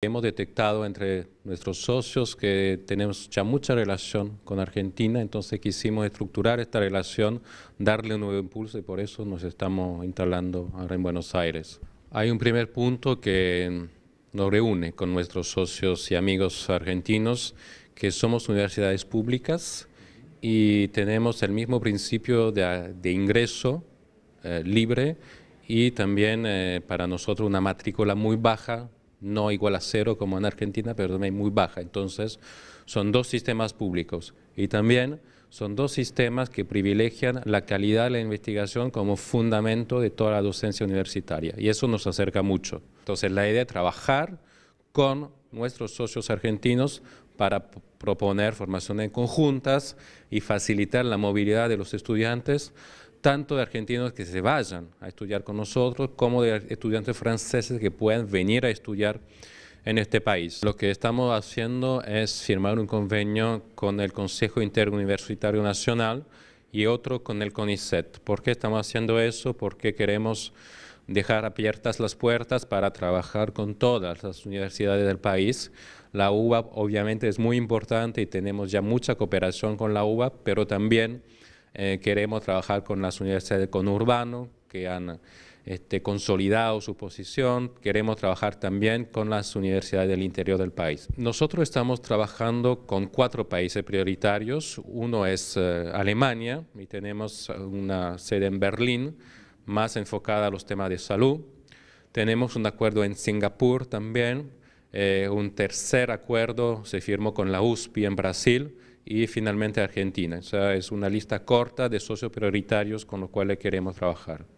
Hemos detectado entre nuestros socios que tenemos ya mucha relación con Argentina, entonces quisimos estructurar esta relación, darle un nuevo impulso y por eso nos estamos instalando ahora en Buenos Aires. Hay un primer punto que nos reúne con nuestros socios y amigos argentinos, que somos universidades públicas y tenemos el mismo principio de, ingreso eh, libre y también eh, para nosotros una matrícula muy baja no igual a cero como en Argentina, pero también muy baja. Entonces, son dos sistemas públicos y también son dos sistemas que privilegian la calidad de la investigación como fundamento de toda la docencia universitaria y eso nos acerca mucho. Entonces, la idea es trabajar con nuestros socios argentinos para proponer formación en conjuntas y facilitar la movilidad de los estudiantes tanto de argentinos que se vayan a estudiar con nosotros como de estudiantes franceses que puedan venir a estudiar en este país. Lo que estamos haciendo es firmar un convenio con el Consejo Interuniversitario Nacional y otro con el CONICET. ¿Por qué estamos haciendo eso? Porque queremos dejar abiertas las puertas para trabajar con todas las universidades del país. La UBA obviamente es muy importante y tenemos ya mucha cooperación con la UBA, pero también eh, queremos trabajar con las universidades de conurbano que han este, consolidado su posición. Queremos trabajar también con las universidades del interior del país. Nosotros estamos trabajando con cuatro países prioritarios. Uno es eh, Alemania y tenemos una sede en Berlín más enfocada a los temas de salud. Tenemos un acuerdo en Singapur también. Eh, un tercer acuerdo se firmó con la USP en Brasil y finalmente Argentina. O es una lista corta de socios prioritarios con los cuales queremos trabajar.